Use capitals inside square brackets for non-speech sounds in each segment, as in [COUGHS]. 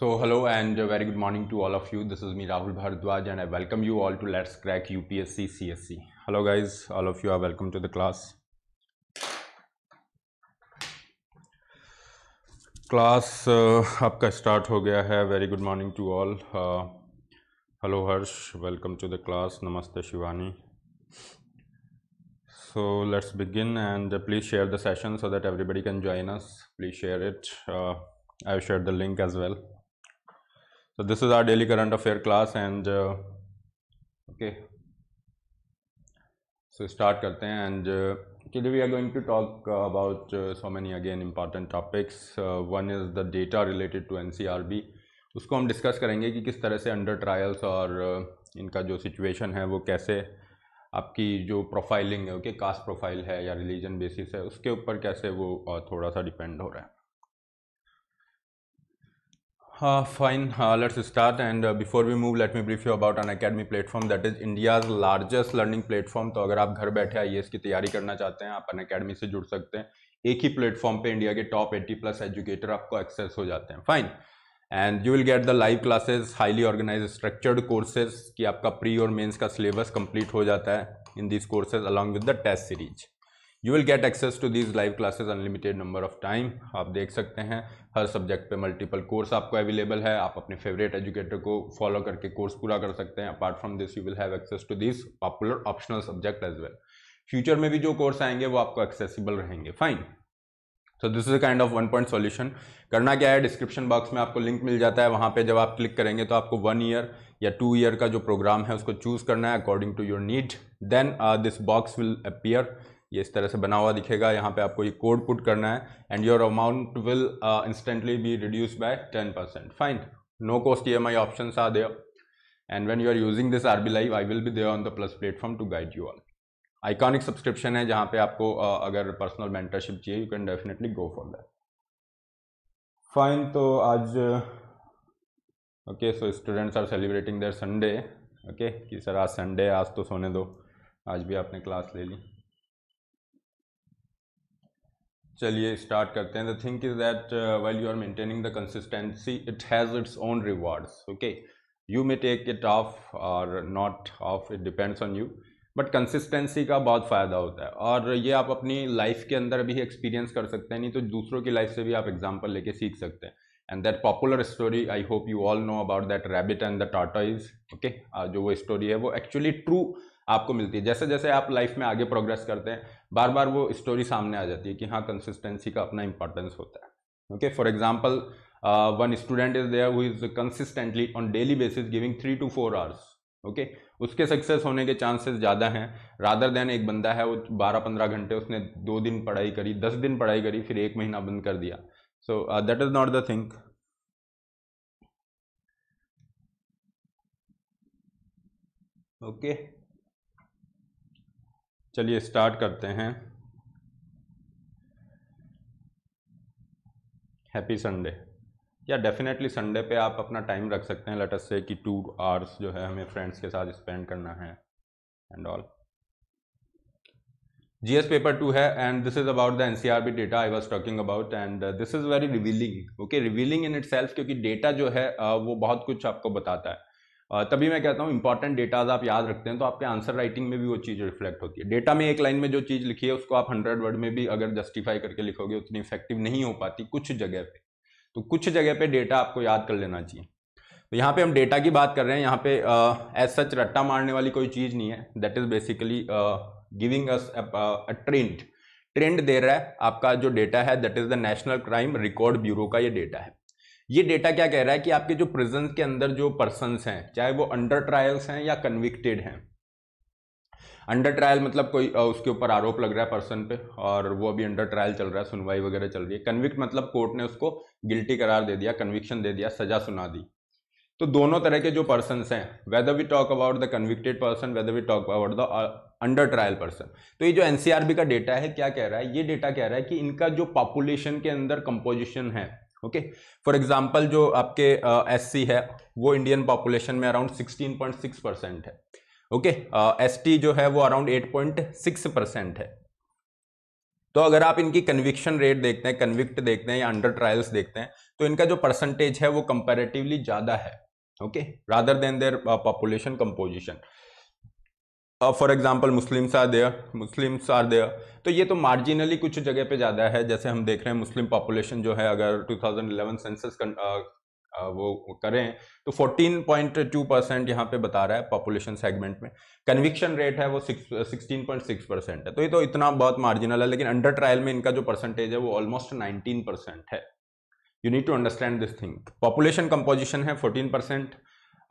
So hello and very good morning to all of you. This is me Rahul Bhardwaj and I welcome you all to Let's Crack UPSC CSC. Hello guys, all of you are welcome to the class. Class uh, आपका start हो गया है good morning to all. Uh, hello Harsh, welcome to the class. Namaste Shivani. so let's begin and please share the session so that everybody can join us please share it uh, i've shared the link as well so this is our daily current affair class and uh, okay so start karte hain and uh, today we are going to talk uh, about uh, so many again important topics uh, one is the data related to ncrb usko hum discuss karenge ki kis tarah se under trials aur uh, inka jo situation hai wo kaise आपकी जो profiling है okay cast profile है या religion basis है उसके ऊपर कैसे वो थोड़ा सा डिपेंड हो रहा है Uh, fine, uh, let's start and uh, before we move let me brief you about an academy platform that is India's largest learning platform तो अगर आप घर बैठे आई एस e की तैयारी करना चाहते हैं आप अन अकेडमी से जुड़ सकते हैं एक ही प्लेटफॉर्म पे इंडिया के टॉप 80 प्लस एजुकेटर आपको एक्सेस हो जाते हैं fine and you will get the live classes highly organize structured courses की आपका प्री और मेन्स का सिलेबस कंप्लीट हो जाता है in this courses along with the test series you will get access to these live classes unlimited number of time आप देख सकते हैं हर सब्जेक्ट पे मल्टीपल कोर्स आपको अवेलेबल है आप अपने फेवरेट एजुकेटर को फॉलो करके कोर्स पूरा कर सकते हैं apart from this you will have access to this popular optional subject as well future में भी जो कोर्स आएंगे वो आपको एक्सेसिबल रहेंगे fine so this is kind of one point solution करना क्या है डिस्क्रिप्शन बॉक्स में आपको लिंक मिल जाता है वहाँ पे जब आप क्लिक करेंगे तो आपको वन ईयर या टू ईयर का जो प्रोग्राम है उसको चूज करना है according to your need then this box will appear ये इस तरह से बना हुआ दिखेगा यहाँ पे आपको ये कोड पुट करना है and your amount will instantly be reduce by ten percent fine no cost M I option आ are and when you are using this are be live I will be there on the plus platform to guide you all iconic subscription है जहाँ पे आपको uh, अगर personal mentorship चाहिए you can definitely go for that fine तो आज okay so students are celebrating their Sunday okay कि sir आज संडे आज तो सोने दो आज भी आपने क्लास ले ली चलिए स्टार्ट करते हैं the think is that well you are maintaining the consistency it has its own rewards okay you may take it off और not off it depends on you but consistency का बहुत फ़ायदा होता है और ये आप अपनी लाइफ के अंदर भी एक्सपीरियंस कर सकते हैं नहीं तो दूसरों की लाइफ से भी आप एग्जाम्पल लेके सीख सकते हैं and that popular story I hope you all know about that rabbit and the टाटा इज ओके जो वो स्टोरी है वो एक्चुअली ट्रू आपको मिलती है जैसे जैसे आप लाइफ में आगे प्रोग्रेस करते हैं बार बार वो स्टोरी सामने आ जाती है कि हाँ कंसिस्टेंसी का अपना इंपॉर्टेंस होता है okay for example one student is there who is consistently on daily basis giving three two four hours okay उसके सक्सेस होने के चांसेस ज़्यादा हैं रादर देन एक बंदा है वो बारह पंद्रह घंटे उसने दो दिन पढ़ाई करी दस दिन पढ़ाई करी फिर एक महीना बंद कर दिया so that is not the thing okay चलिए स्टार्ट करते हैं हैप्पी संडे या डेफिनेटली संडे पे आप अपना टाइम रख सकते हैं लेटस से कि टू आवर्स जो है हमें फ्रेंड्स के साथ स्पेंड करना है and all GS paper two है and this is about the NCRB data I was talking about and this is very revealing okay revealing in it क्योंकि डेटा जो है uh, वो बहुत कुछ आपको बताता है तभी मैं कहता हूँ इंपॉर्टेंट डेटाज आप याद रखते हैं तो आपके आंसर राइटिंग में भी वो चीज़ रिफ्लेक्ट होती है डेटा में एक लाइन में जो चीज़ लिखी है उसको आप हंड्रेड वर्ड में भी अगर जस्टिफाई करके लिखोगे उतनी इफेक्टिव नहीं हो पाती कुछ जगह पर तो कुछ जगह पर डेटा आपको याद कर लेना चाहिए तो यहाँ पे हम डेटा की बात कर रहे हैं यहाँ पे एज सच रट्टा मारने वाली कोई चीज़ नहीं है that is basically giving us a trend trend दे रहा है आपका जो डेटा है that is the national crime record bureau का ये डेटा है ये डेटा क्या कह रहा है कि आपके जो प्रिजन के अंदर जो पर्सन हैं चाहे वो अंडर ट्रायल्स हैं या कन्विक्टेड हैं अंडर ट्रायल मतलब कोई उसके ऊपर आरोप लग रहा है पर्सन पे और वो अभी अंडर ट्रायल चल रहा है सुनवाई वगैरह चल रही है कन्विक्ट मतलब कोर्ट ने उसको गिल्टी करार दे दिया कन्विक्शन दे दिया सजा सुना दी तो दोनों तरह के जो पर्सन हैं whether we talk about the convicted person whether we talk about the under trial person तो ये जो एनसीआरबी का डेटा है क्या कह रहा है ये डेटा कह रहा है कि इनका जो पॉपुलेशन के अंदर कंपोजिशन है ओके फॉर एग्जाम्पल जो आपके एस uh, है वो इंडियन पॉपुलेशन में अराउंड 16.6 परसेंट है ओके एस टी जो है वो अराउंड 8.6 परसेंट है तो अगर आप इनकी कन्विक्शन रेट देखते हैं कन्विक्ट देखते हैं या अंडर ट्रायल्स देखते हैं तो इनका जो परसेंटेज है वो कंपेरेटिवली ज़्यादा है okay rather than their population composition for example Muslims are there Muslims are there तो ये तो मार्जिनली कुछ जगह पे ज़्यादा है जैसे हम देख रहे हैं मुस्लिम पॉपुलेशन जो है अगर 2011 सेंसस वो करें तो 14.2 परसेंट यहाँ पे बता रहा है पॉपुलेशन सेगमेंट में कन्विक्शन रेट है वो सिक्सटीन पॉइंट सिक्स परसेंट है तो ये तो इतना बहुत मार्जिनल है लेकिन अंडर ट्रायल में इनका जो परसेंटेज है वो ऑलमोस्ट नाइनटीन परसेंट है you need to understand this thing population composition है फोर्टीन परसेंट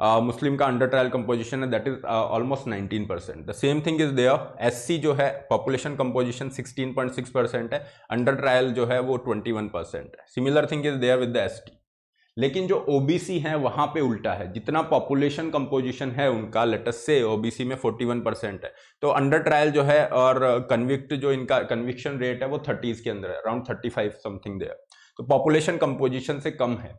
मुस्लिम का अंडर ट्रायल कंपोजिशन है that is almost 19 percent the same thing is there SC जो है पॉपुलेशन कंपोजिशन 16.6 परसेंट है under trial जो है वो 21 परसेंट है similar thing is there with the ST लेकिन जो ओबीसी है वहां पे उल्टा है जितना पॉपुलेशन कंपोजिशन है उनका लेटस से ओबीसी में 41 परसेंट है तो अंडर ट्रायल जो है और कन्विक्ट जो इनका कन्विक्शन रेट है वो थर्टीज के अंदर है around thirty five something there तो पॉपुलेशन कंपोजिशन से कम है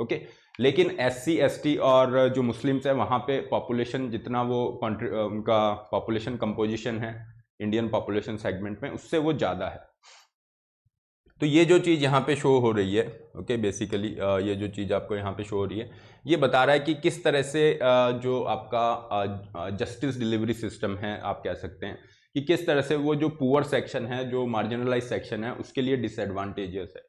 ओके okay? लेकिन एस सी और जो मुस्लिम्स हैं वहाँ पे पॉपुलेशन जितना वो उनका पॉपुलेशन कंपोजिशन है इंडियन पॉपुलेशन सेगमेंट में उससे वो ज़्यादा है तो ये जो चीज़ यहाँ पे शो हो रही है ओके okay, बेसिकली ये जो चीज़ आपको यहाँ पे शो हो रही है ये बता रहा है कि किस तरह से जो आपका जस्टिस डिलीवरी सिस्टम है आप कह सकते हैं कि किस तरह से वो जो पुअर सेक्शन है जो मार्जिनलाइज सेक्शन है उसके लिए डिसएडवांटेजेस है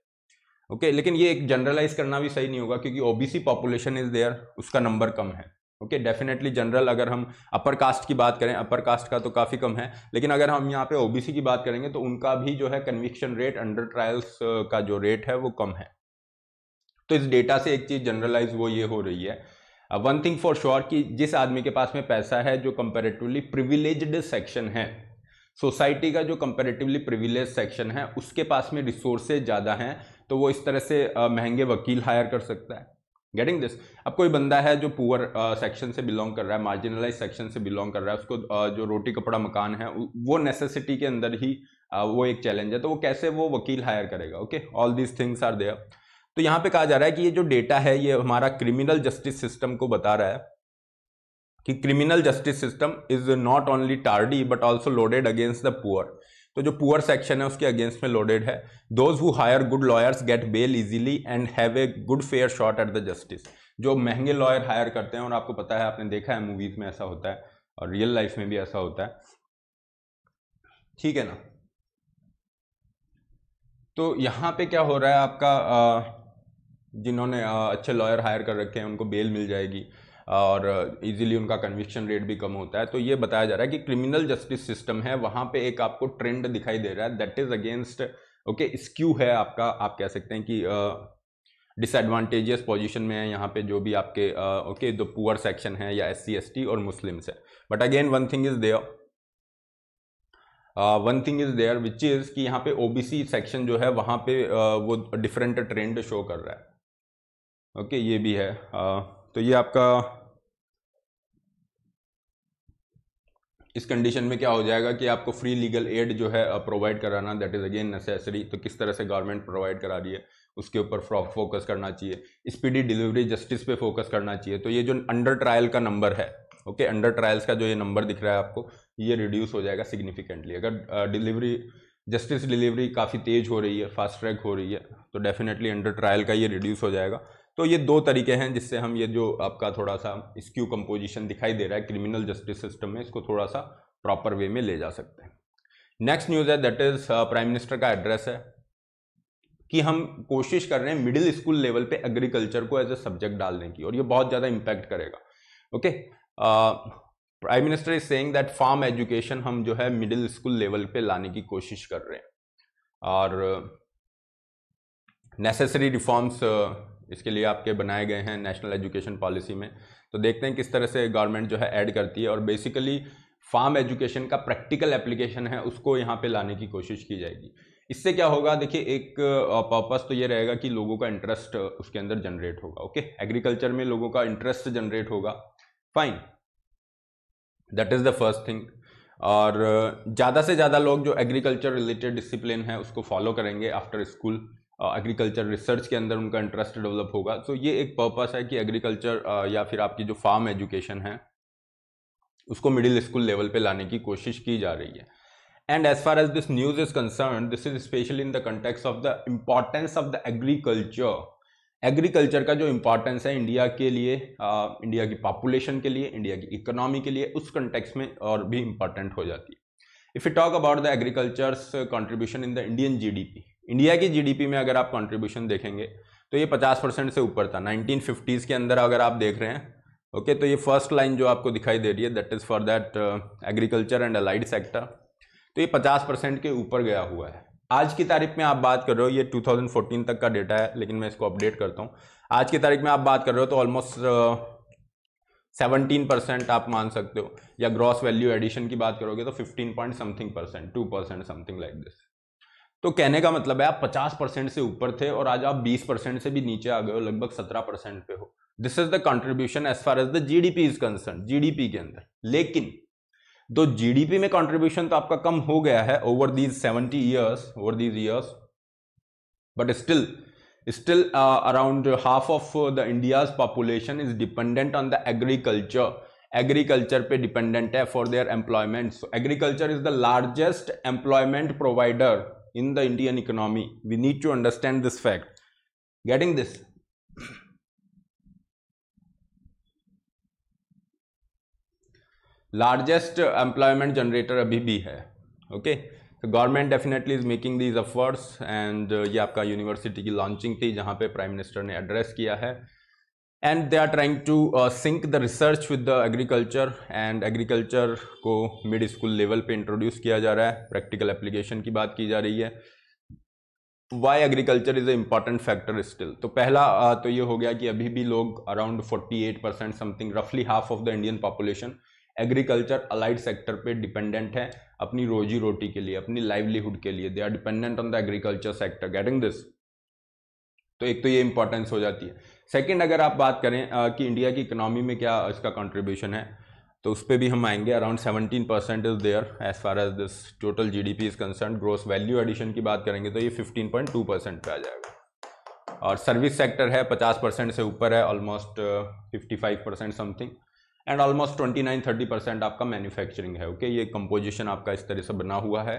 ओके okay, लेकिन ये एक जनरलाइज करना भी सही नहीं होगा क्योंकि ओबीसी पॉपुलेशन इज देयर उसका नंबर कम है ओके डेफिनेटली जनरल अगर हम अपर कास्ट की बात करें अपर कास्ट का तो काफ़ी कम है लेकिन अगर हम यहाँ पे ओबीसी की बात करेंगे तो उनका भी जो है कन्विक्शन रेट अंडर ट्रायल्स का जो रेट है वो कम है तो इस डेटा से एक चीज़ जनरलाइज वो ये हो रही है वन थिंग फॉर श्योर कि जिस आदमी के पास में पैसा है जो कंपेरेटिवली प्रिविलेज्ड सेक्शन है सोसाइटी का जो कंपेरेटिवली प्रिविलेज सेक्शन है उसके पास में रिसोर्सेज ज़्यादा हैं तो वो इस तरह से महंगे वकील हायर कर सकता है गेटिंग दिस अब कोई बंदा है जो पुअर सेक्शन से बिलोंग कर रहा है मार्जिनलाइज सेक्शन से बिलोंग कर रहा है उसको जो रोटी कपड़ा मकान है वो नेसेसिटी के अंदर ही वो एक चैलेंज है तो वो कैसे वो वकील हायर करेगा okay all these things are there तो यहाँ पे कहा जा रहा है कि ये जो डेटा है ये हमारा क्रिमिनल जस्टिस सिस्टम को बता रहा है कि criminal justice system is not only tardy but also loaded against the poor तो जो पुअर सेक्शन है उसके अगेंस्ट में लोडेड है those who hire good lawyers get bail easily and have a good fair shot at the justice जो महंगे lawyer hire करते हैं और आपको पता है आपने देखा है मूवीज में ऐसा होता है और रियल लाइफ में भी ऐसा होता है ठीक है ना तो यहां पे क्या हो रहा है आपका जिन्होंने अच्छे लॉयर हायर कर रखे हैं उनको बेल मिल जाएगी और इजीली उनका कन्विक्शन रेट भी कम होता है तो ये बताया जा रहा है कि क्रिमिनल जस्टिस सिस्टम है वहाँ पे एक आपको ट्रेंड दिखाई दे रहा है that is against okay skew है आपका आप कह सकते हैं कि डिसएडवांटेजियस पोजीशन में है यहाँ पे जो भी आपके ओके दो पुअर सेक्शन है या एस सी और मुस्लिम्स है but again one thing is there one thing is there which is कि यहाँ पे ओबीसी सेक्शन जो है वहाँ पे uh, वो डिफरेंट ट्रेंड शो कर रहा है ओके okay, ये भी है uh, तो ये आपका इस कंडीशन में क्या हो जाएगा कि आपको फ्री लीगल एड जो है प्रोवाइड कराना दैट इज़ अगेन नेसेसरी तो किस तरह से गवर्नमेंट प्रोवाइड करा रही है उसके ऊपर फोकस करना चाहिए स्पीडी डिलीवरी जस्टिस पे फोकस करना चाहिए तो ये जो अंडर ट्रायल का नंबर है ओके अंडर ट्रायल्स का जो ये नंबर दिख रहा है आपको ये रिड्यूस हो जाएगा सिग्निफिकेंटली अगर डिलीवरी जस्टिस डिलीवरी काफ़ी तेज़ हो रही है फास्ट ट्रैक हो रही है तो डेफिनेटली अंडर ट्रायल का ये रिड्यूस हो जाएगा तो ये दो तरीके हैं जिससे हम ये जो आपका थोड़ा सा स्क्यू कंपोजिशन दिखाई दे रहा है क्रिमिनल जस्टिस सिस्टम में इसको थोड़ा सा प्रॉपर वे में ले जा सकते हैं नेक्स्ट न्यूज़ है दैट इज प्राइम मिनिस्टर का एड्रेस है कि हम कोशिश कर रहे हैं मिडिल स्कूल लेवल पे एग्रीकल्चर को एज ए सब्जेक्ट डालने की और ये बहुत ज़्यादा इम्पैक्ट करेगा okay prime minister is saying that farm education हम जो है मिडिल स्कूल लेवल पे लाने की कोशिश कर रहे हैं और नेसेसरी uh, रिफॉर्म्स इसके लिए आपके बनाए गए हैं नेशनल एजुकेशन पॉलिसी में तो देखते हैं किस तरह से गवर्नमेंट जो है ऐड करती है और बेसिकली फार्म एजुकेशन का प्रैक्टिकल एप्लीकेशन है उसको यहाँ पे लाने की कोशिश की जाएगी इससे क्या होगा देखिए एक पर्पज़ तो ये रहेगा कि लोगों का इंटरेस्ट उसके अंदर जनरेट होगा ओके एग्रीकल्चर में लोगों का इंटरेस्ट जनरेट होगा fine that is the first thing और ज़्यादा से ज़्यादा लोग जो एग्रीकल्चर रिलेटेड डिसिप्लिन है उसको फॉलो करेंगे आफ्टर स्कूल एग्रीकल्चर रिसर्च के अंदर उनका इंटरेस्ट डेवलप होगा सो so, ये एक पर्पस है कि एग्रीकल्चर या फिर आपकी जो फार्म एजुकेशन है उसको मिडिल स्कूल लेवल पे लाने की कोशिश की जा रही है and as far as this news is concern this is specially in the context of the importance of the agriculture agriculture का जो इम्पोर्टेंस है इंडिया के लिए इंडिया की पॉपुलेशन के लिए इंडिया की इकोनॉमी के लिए उस कंटेक्स में और भी इम्पॉर्टेंट हो जाती है if you talk about the agriculture's contribution in the Indian G India की जीडीपी में अगर आप कंट्रीब्यूशन देखेंगे तो ये 50 परसेंट से ऊपर था 1950s के अंदर अगर आप देख रहे हैं ओके okay, तो ये फर्स्ट लाइन जो आपको दिखाई दे रही है that is for that agriculture and allied sector तो ये 50 परसेंट के ऊपर गया हुआ है आज की तारीख में आप बात कर रहे हो ये 2014 तक का डेटा है लेकिन मैं इसको अपडेट करता हूँ आज की तारीख में आप बात कर रहे हो तो ऑलमोस्ट सेवनटीन uh, परसेंट आप मान सकते हो या ग्रॉस वैल्यू एडिशन की बात करोगे तो fifteen point something percent to percent something like this तो कहने का मतलब है आप 50 परसेंट से ऊपर थे और आज आप 20 परसेंट से भी नीचे आ गए हो लगभग 17 परसेंट पे हो this is the contribution as far as the G D P is concern G D P के अंदर लेकिन दो जी डी पी में कंट्रीब्यूशन तो आपका कम हो गया है over these 70 years over these years but still still around half of the India's population is dependent on the agriculture agriculture पे डिपेंडेंट है for their employment agriculture is the largest employment provider in the Indian economy. We need to understand this fact. Getting this? largest employment generator अभी भी है okay government definitely is making these efforts and ये आपका university की launching थी जहाँ पे prime minister ने address किया है and they are trying to sync the research with the agriculture and agriculture को मिड स्कूल लेवल पे इंट्रोड्यूस किया जा रहा है प्रैक्टिकल एप्लीकेशन की बात की जा रही है why agriculture is a important factor still तो पहला uh, तो ये हो गया कि अभी भी लोग around forty eight percent something रफली half of the Indian population agriculture allied sector पे डिपेंडेंट है अपनी रोजी रोटी के लिए अपनी लाइवलीहुड के लिए they are dependent on the agriculture sector getting this तो एक तो ये इंपॉर्टेंस हो जाती है सेकेंड अगर आप बात करें आ, कि इंडिया की इकोनॉमी में क्या इसका कॉन्ट्रीब्यूशन है तो उस पर भी हम आएंगे around seventeen percent is there as far as this total G D P is concern gross value addition की बात करेंगे तो ये फिफ्टीन पॉइंट टू परसेंट पर आ जाएगा और सर्विस सेक्टर है पचास परसेंट से ऊपर है almost fifty five percent something and almost twenty nine thirty percent आपका मैन्युफैक्चरिंग है ओके okay? ये कंपोजिशन आपका इस तरह से बना हुआ है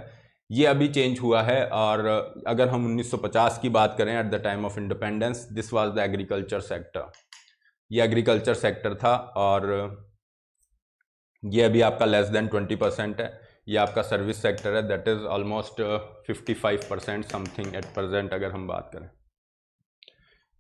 ये अभी चेंज हुआ है और अगर हम 1950 की बात करें at the time of independence this was the agriculture sector ये एग्रीकल्चर सेक्टर था और ये अभी आपका लेस देन 20 परसेंट है ये आपका सर्विस सेक्टर है that is almost 55 percent something at present अगर हम बात करें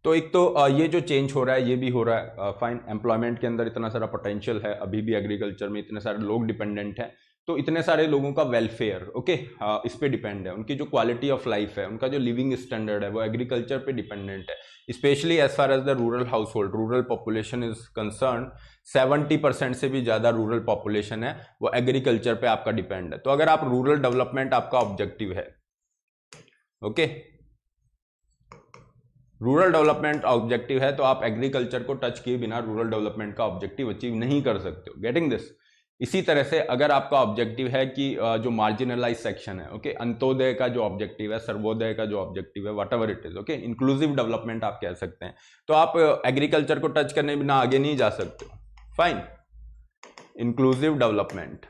तो एक तो ये जो चेंज हो रहा है ये भी हो रहा है फाइन एम्प्लॉयमेंट के अंदर इतना सारा पोटेंशियल है अभी भी एग्रीकल्चर में इतने सारे लोग डिपेंडेंट हैं तो इतने सारे लोगों का वेलफेयर ओके हाँ, इस पर डिपेंड है उनकी जो क्वालिटी ऑफ लाइफ है उनका जो लिविंग स्टैंडर्ड है वो एग्रीकल्चर पे डिपेंडेंट है specially as far as the rural household rural population is concern seventy percent से भी ज़्यादा रूरल पॉपुलेशन है वो एग्रीकल्चर पे आपका डिपेंड है तो अगर आप रूरल डेवलपमेंट आपका ऑब्जेक्टिव है ओके रूरल डेवलपमेंट ऑब्जेक्टिव है तो आप एग्रीकल्चर को टच किए बिना रूरल डेवलपमेंट का ऑब्जेक्टिव अचीव नहीं कर सकते हो गेटिंग दिस इसी तरह से अगर आपका ऑब्जेक्टिव है कि जो मार्जिनलाइज सेक्शन है ओके अंतोदय का जो ऑब्जेक्टिव है सर्वोदय का जो ऑब्जेक्टिव है whatever it is okay inclusive development आप कह सकते हैं तो आप एग्रीकल्चर को टच करने बिना आगे नहीं जा सकते fine inclusive development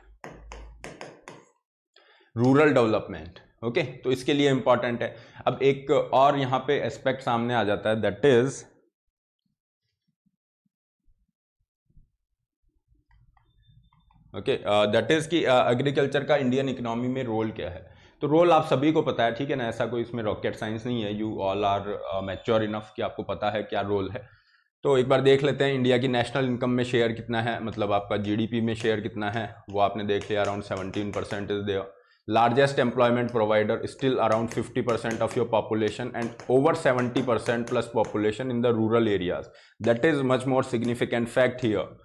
rural development okay तो इसके लिए इंपॉर्टेंट है अब एक और यहां पे एस्पेक्ट सामने आ जाता है that is okay that is कि एग्रीकल्चर uh, का इंडियन इकोनॉमी में रोल क्या है तो रोल आप सभी को पता है ठीक है ना ऐसा कोई इसमें रॉकेट साइंस नहीं है you all are mature enough कि आपको पता है क्या रोल है तो एक बार देख लेते हैं इंडिया की नेशनल इनकम में शेयर कितना है मतलब आपका जीडीपी में शेयर कितना है वो आपने देख लिया around seventeen percent is there largest employment provider still around fifty percent of your population and over seventy percent plus population in the rural areas that is much more significant fact here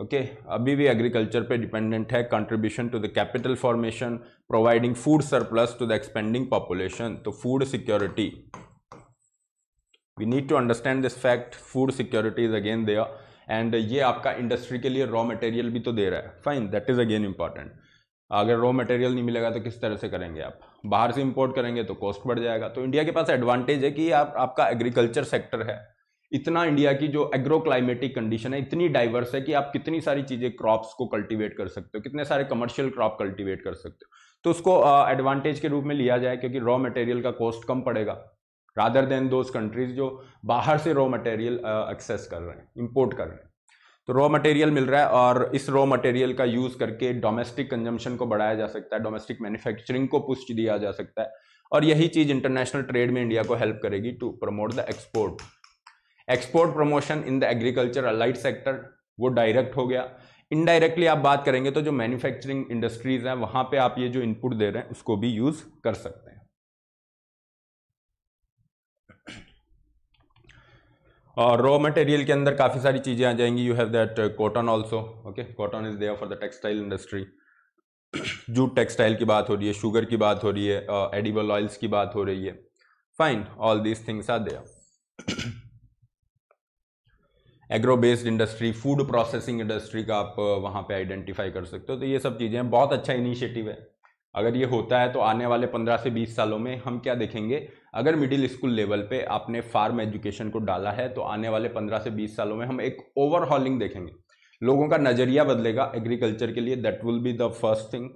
okay okay, अभी भी agriculture पे dependent है contribution to the capital formation providing food surplus to the expending population तो food security we need to understand this fact food security is again there and ये आपका industry के लिए raw material भी तो दे रहा है fine that is again important अगर रॉ मटेरियल नहीं मिलेगा तो किस तरह से करेंगे आप बाहर से इंपोर्ट करेंगे तो कॉस्ट बढ़ जाएगा तो इंडिया के पास एडवांटेज है कि आप आपका एग्रीकल्चर सेक्टर है इतना इंडिया की जो एग्रो क्लाइमेटिक कंडीशन है इतनी डाइवर्स है कि आप कितनी सारी चीज़ें क्रॉप्स को कल्टीवेट कर सकते हो कितने सारे कमर्शियल क्रॉप कल्टीवेट कर सकते हो तो उसको एडवांटेज के रूप में लिया जाए क्योंकि रॉ मटेरियल का कॉस्ट कम पड़ेगा रादर देन दोज कंट्रीज जो बाहर से रॉ मटेरियल एक्सेस कर रहे हैं इम्पोर्ट कर रहे हैं तो रॉ मटेरियल मिल रहा है और इस रॉ मटेरियल का यूज़ करके डोमेस्टिक कंजम्पशन को बढ़ाया जा सकता है डोमेस्टिक मैन्युफैक्चरिंग को पुष्ट दिया जा सकता है और यही चीज़ इंटरनेशनल ट्रेड में इंडिया को हेल्प करेगी to promote the export export promotion in the agriculture allied sector वो डायरेक्ट हो गया इनडायरेक्टली आप बात करेंगे तो जो मैन्युफैक्चरिंग इंडस्ट्रीज हैं वहां पे आप ये जो इनपुट दे रहे हैं उसको भी यूज कर सकते हैं और रॉ मटेरियल के अंदर काफ़ी सारी चीज़ें आ जाएंगी you have that cotton also okay cotton is there for the textile industry jute textile की बात हो रही है शुगर की बात हो रही है एडिबल uh, ऑयल्स की बात हो रही है fine all these things are there agro based industry food processing industry का आप uh, वहाँ पे आइडेंटिफाई कर सकते हो तो ये सब चीज़ें बहुत अच्छा इनिशिएटिव है अगर ये होता है तो आने वाले पंद्रह से बीस सालों में हम क्या देखेंगे अगर मिडिल स्कूल लेवल पे आपने फार्म एजुकेशन को डाला है तो आने वाले पंद्रह से बीस सालों में हम एक ओवरहॉलिंग देखेंगे लोगों का नज़रिया बदलेगा एग्रीकल्चर के लिए that will be the first thing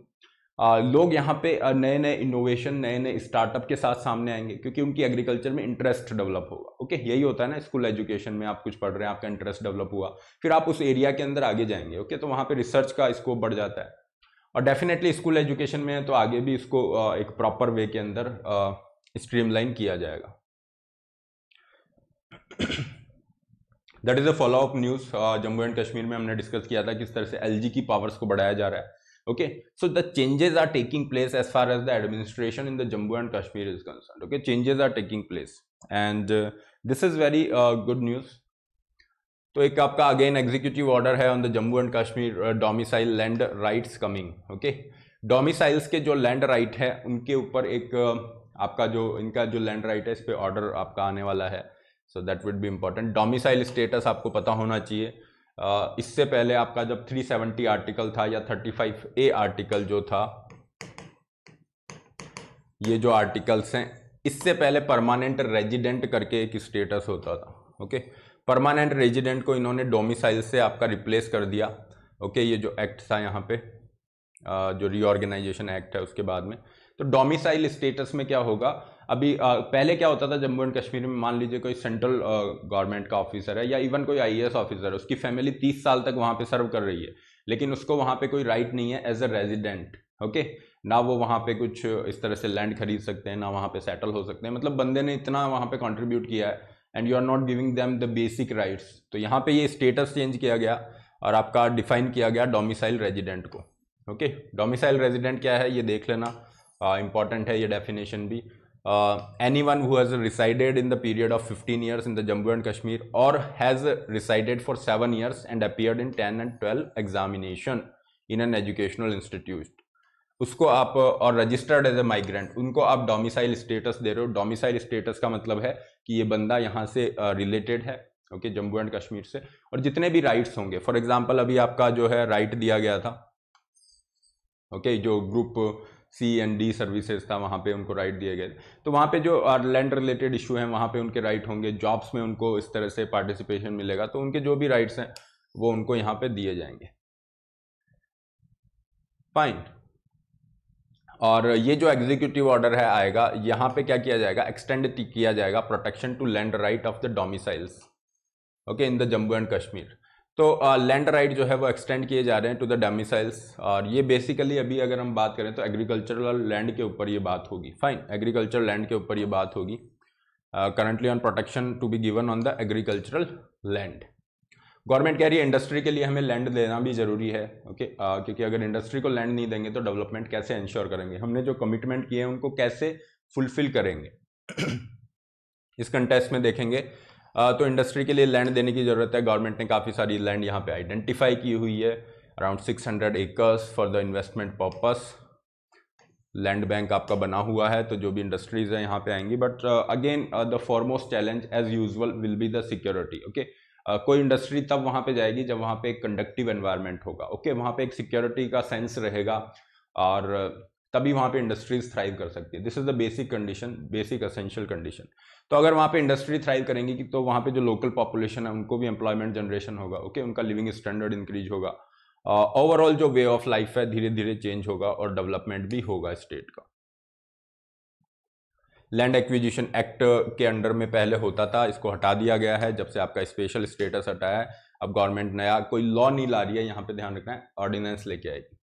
लोग यहाँ पे नए नए इनोवेशन नए नए स्टार्टअप के साथ सामने आएंगे क्योंकि उनकी एग्रीकल्चर में इंटरेस्ट डेवलप होगा ओके यही होता है ना स्कूल एजुकेशन में आप कुछ पढ़ रहे हैं आपका इंटरेस्ट डेवलप हुआ फिर आप उस एरिया के अंदर आगे जाएंगे ओके तो वहाँ पर रिसर्च का स्कोप बढ़ जाता है और डेफिनेटली स्कूल एजुकेशन में है तो आगे भी इसको एक प्रॉपर वे के अंदर स्ट्रीमलाइन किया जाएगा that is a follow up news Jammu and Kashmir में हमने डिस्कस किया था किस तरह से एल की पावर्स को बढ़ाया जा रहा है okay so the changes are taking place as far as the administration in the jammu and kashmir is concerned okay changes are taking place and uh, this is very uh, good news तो एक आपका again executive order है on the Jammu and Kashmir domicile land rights coming okay domiciles के जो land right right है उनके ऊपर एक आपका जो इनका जो लैंड राइट right है इस पर ऑर्डर आपका आने वाला है so that would be important domicile status आपको पता होना चाहिए इससे पहले आपका जब 370 आर्टिकल था या 35 ए आर्टिकल जो था ये जो आर्टिकल्स हैं इससे पहले परमानेंट रेजिडेंट करके एक स्टेटस होता था ओके परमानेंट रेजिडेंट को इन्होंने डोमिसाइल से आपका रिप्लेस कर दिया ओके ये जो एक्ट था यहाँ पे जो रीऑर्गेनाइजेशन एक्ट है उसके बाद में तो डोमिसाइल स्टेटस में क्या होगा अभी आ, पहले क्या होता था जम्मू एंड कश्मीर में मान लीजिए कोई सेंट्रल गवर्नमेंट का ऑफिसर है या इवन कोई आई ऑफिसर है उसकी फैमिली तीस साल तक वहाँ पर सर्व कर रही है लेकिन उसको वहाँ पर कोई राइट नहीं है एज अ रेजिडेंट ओके ना वो वहाँ पे कुछ इस तरह से लैंड खरीद सकते हैं ना वहाँ पे सेटल हो सकते हैं मतलब बंदे ने इतना वहाँ पे कंट्रीब्यूट किया है and you are not giving them the basic rights तो यहाँ पे ये स्टेटस चेंज किया गया और आपका डिफाइन किया गया डोमिसाइल रेजिडेंट को ओके डोमिसाइल रेजिडेंट क्या है ये देख लेना इंपॉर्टेंट है ये डेफिनेशन भी uh, anyone who has resided in the period of 15 years in the Jammu and Kashmir or has resided for 7 years and appeared in 10 and 12 examination in an educational institute उसको आप और registered as a migrant उनको आप domicile status दे रहे हो domicile status का मतलब है कि ये बंदा यहाँ से रिलेटेड है ओके जम्मू एंड कश्मीर से और जितने भी राइट्स होंगे फॉर एग्जांपल अभी आपका जो है राइट दिया गया था ओके okay, जो group C and D services था वहाँ पे उनको राइट दिए गए तो वहाँ पे जो लैंड रिलेटेड इशू हैं वहाँ पे उनके राइट होंगे जॉब्स में उनको इस तरह से पार्टिसिपेशन मिलेगा तो उनके जो भी राइट्स हैं वो उनको यहाँ पे दिए जाएंगे फाइन और ये जो एग्जीक्यूटिव ऑर्डर है आएगा यहाँ पे क्या किया जाएगा एक्सटेंड किया जाएगा protection to land right of the domiciles okay in the Jammu and Kashmir तो लैंड राइट जो है वो एक्सटेंड किए जा रहे हैं टू द डेमिसाइल्स और ये बेसिकली अभी अगर हम बात करें तो एग्रीकल्चरल लैंड के ऊपर ये बात होगी फाइन एग्रीकल्चर लैंड के ऊपर ये बात होगी currently on protection to be given on the agricultural land government कह रही है इंडस्ट्री के लिए हमें लैंड देना भी जरूरी है ओके okay? uh, क्योंकि अगर इंडस्ट्री को लैंड नहीं देंगे तो डेवलपमेंट कैसे इंश्योर करेंगे हमने जो कमिटमेंट किए हैं उनको कैसे फुलफिल करेंगे [COUGHS] इस कंटेस्ट में देखेंगे तो इंडस्ट्री के लिए लैंड देने की ज़रूरत है गवर्नमेंट ने काफ़ी सारी लैंड यहाँ पे आइडेंटिफाई की हुई है around 600 acres for the investment purpose land bank आपका बना हुआ है तो जो भी इंडस्ट्रीज है यहाँ पे आएंगी but again the foremost challenge as usual will be the security okay कोई इंडस्ट्री तब वहाँ पे जाएगी जब वहाँ पे एक कंडक्टिव एनवायरमेंट होगा ओके okay? वहाँ पे एक सिक्योरिटी का सेंस रहेगा और तभी वहाँ पे इंडस्ट्रीज थ्राइव कर सकती है this is the basic condition basic essential condition तो अगर वहाँ पे इंडस्ट्री थ्राइव करेंगी कि तो वहाँ पे जो लोकल पॉपुलेशन है उनको भी एम्प्लॉयमेंट जनरेशन होगा ओके okay? उनका लिविंग स्टैंडर्ड इंक्रीज होगा ओवरऑल uh, जो वे ऑफ लाइफ है धीरे धीरे चेंज होगा और डेवलपमेंट भी होगा स्टेट का लैंड एक्विजिशन एक्ट के अंडर में पहले होता था इसको हटा दिया गया है जब से आपका स्पेशल स्टेटस हटाया है अब गवर्नमेंट नया कोई लॉ नहीं ला रही है यहाँ पे ध्यान रखना है ऑर्डिनेंस लेके आएगी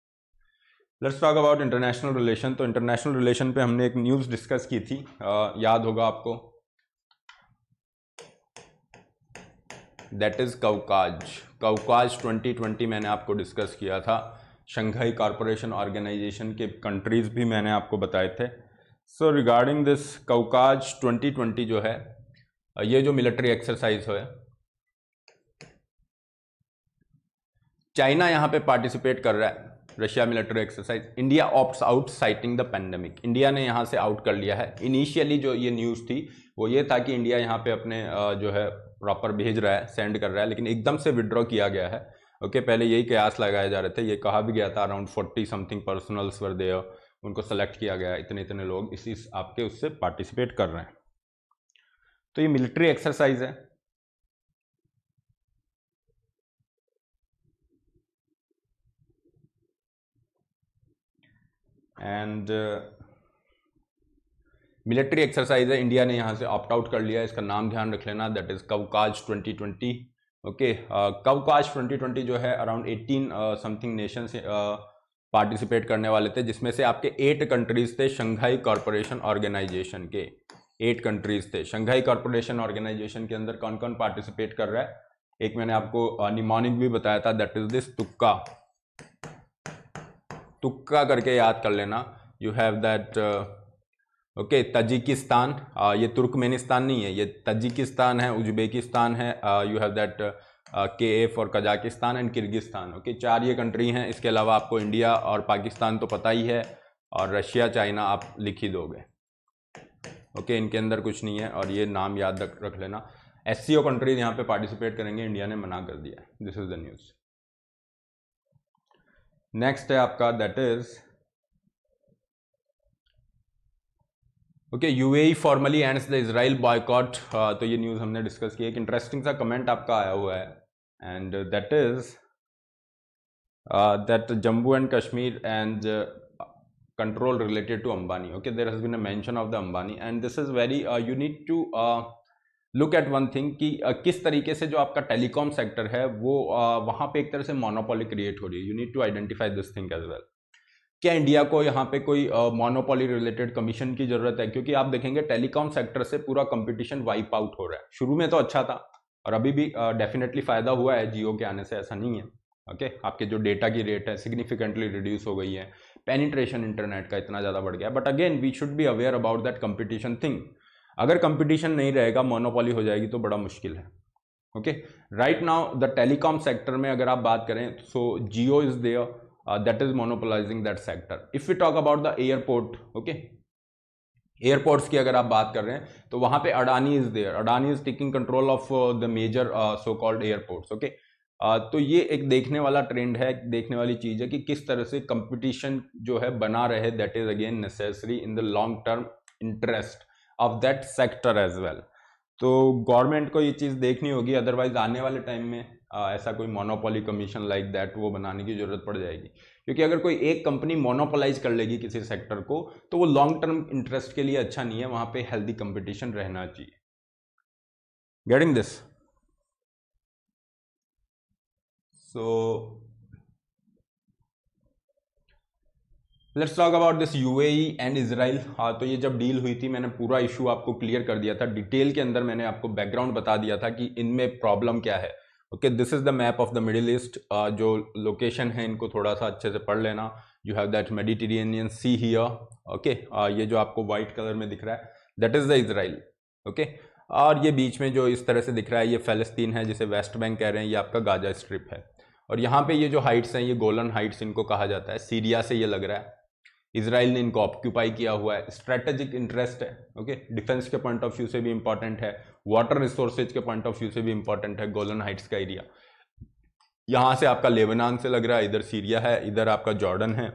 let's talk about international relation तो इंटरनेशनल रिलेशन पे हमने एक न्यूज़ डिस्कस की थी आ, याद होगा आपको दैट इज़ कवकाज कवकाज 2020 मैंने आपको डिस्कस किया था शंघाई कॉरपोरेशन ऑर्गेनाइजेशन के कंट्रीज़ भी मैंने आपको बताए थे सो रिगार्डिंग दिस कवकाज 2020 जो है ये जो मिलिट्री एक्सरसाइज है चाइना यहाँ पे पार्टिसिपेट कर रहा है Russia military exercise India opt out citing the pandemic India ने यहाँ से आउट कर लिया है इनिशियली जो ये न्यूज़ थी वो ये था कि इंडिया यहाँ पे अपने जो है प्रॉपर भेज रहा है सेंड कर रहा है लेकिन एकदम से विड्रॉ किया गया है ओके okay, पहले यही कयास लगाए जा रहे थे ये कहा भी गया था around forty something personnels were they उनको सेलेक्ट किया गया इतने इतने लोग इसी आपके उससे पार्टिसिपेट कर रहे हैं तो ये मिलिट्री एक्सरसाइज है एंड मिलिट्री एक्सरसाइज है इंडिया ने यहाँ से ऑप्ट आउट कर लिया इसका नाम ध्यान रख लेना that is Kavkaz 2020 okay Kavkaz 2020 जो है अराउंड 18 समथिंग नेशन से पार्टिसिपेट करने वाले थे जिसमें से आपके एट कंट्रीज थे शंघाई कॉरपोरेशन ऑर्गेनाइजेशन के एट कंट्रीज थे शंघाई कॉरपोरेशन ऑर्गेनाइजेशन के अंदर कौन कौन पार्टिसिपेट कर रहा है एक मैंने आपको निमोनिक uh, भी बताया था दैट इज दिस तुक्का तुक्का करके याद कर लेना you have that okay Tajikistan ये तुर्कमेनिस्तान नहीं है ये तजिकिस्तान है उज्बेकिस्तान है you have that K F और कजाकिस्तान एंड किर्गिस्तान ओके चार ये कंट्री हैं इसके अलावा आपको इंडिया और पाकिस्तान तो पता ही है और रशिया चाइना आप लिख ही दोगे ओके okay, इनके अंदर कुछ नहीं है और ये नाम याद रख लेना एस सी ओ कंट्रीज यहाँ पे पार्टिसिपेट करेंगे इंडिया ने मना कर दिया this is the news next है आपका that is okay UAE formally ends the Israel boycott तो ये न्यूज़ हमने डिस्कस की एक इंटरेस्टिंग सा कमेंट आपका आया हुआ है and that is that Jammu and Kashmir and control related to Ambani okay there has been a mention of the Ambani and this is very you need to look at one thing कि किस तरीके से जो आपका टेलीकॉम सेक्टर है वो वहाँ पे एक तरह से मोनोपोली क्रिएट हो रही है you need to identify this thing as well क्या इंडिया को यहाँ पे कोई मोनोपोली रिलेटेड कमीशन की जरूरत है क्योंकि आप देखेंगे टेलीकॉम सेक्टर से पूरा कंपटीशन वाइप आउट हो रहा है शुरू में तो अच्छा था और अभी भी डेफिनेटली uh, फायदा हुआ है जियो के आने से ऐसा नहीं है ओके okay? आपके जो डेटा की रेट है सिग्निफिकेंटली रिड्यूस हो गई है पेनिट्रेशन इंटरनेट का इतना ज़्यादा बढ़ गया but again we should be aware about that competition thing अगर कंपटीशन नहीं रहेगा मोनोपोली हो जाएगी तो बड़ा मुश्किल है okay right now the telecom sector में अगर आप बात करें so Jio is there that is monopolising that sector if you talk about the airport okay airports की अगर आप बात कर रहे हैं तो वहां पे Adani is there Adani is taking control of the major so called airports okay तो ये एक देखने वाला ट्रेंड है देखने वाली चीज है कि किस तरह से कंपटीशन जो है बना रहे that is again necessary in the long term interest of that sector as well तो गवर्नमेंट को ये चीज़ देखनी होगी अदरवाइज आने वाले टाइम में आ, ऐसा कोई मोनोपोली कमीशन लाइक दैट वो बनाने की ज़रूरत पड़ जाएगी क्योंकि अगर कोई एक कंपनी मोनोपोलाइज कर लेगी किसी सेक्टर को तो वो लॉन्ग टर्म इंटरेस्ट के लिए अच्छा नहीं है वहाँ पे हेल्दी कंपटीशन रहना चाहिए getting this so let's talk about this UAE and Israel हाँ तो ये जब डील हुई थी मैंने पूरा इशू आपको क्लियर कर दिया था डिटेल के अंदर मैंने आपको बैकग्राउंड बता दिया था कि इनमें प्रॉब्लम क्या है okay this is the map of the Middle East जो लोकेशन है इनको थोड़ा सा अच्छे से पढ़ लेना you have that Mediterranean sea ही ओके ये जो आपको व्हाइट कलर में दिख रहा है that is the Israel okay और ये बीच में जो इस तरह से दिख रहा है ये फेलस्तीन है जिसे वेस्ट बैंक कह रहे हैं ये आपका गाजा स्ट्रिप है और यहाँ पे ये जो हाइट्स हैं ये गोलन हाइट्स इनको कहा जाता है सीरिया से ये लग रहा है इसराइल ने इनको ऑक्यूपाई किया हुआ है स्ट्रेटेजिक इंटरेस्ट है ओके डिफेंस के पॉइंट ऑफ व्यू से भी इंपॉर्टेंट है वाटर रिसोर्सेज के पॉइंट ऑफ व्यू से भी इंपॉर्टेंट है गोलन हाइट्स का एरिया यहां से आपका लेबनान से लग रहा है इधर सीरिया है इधर आपका जॉर्डन है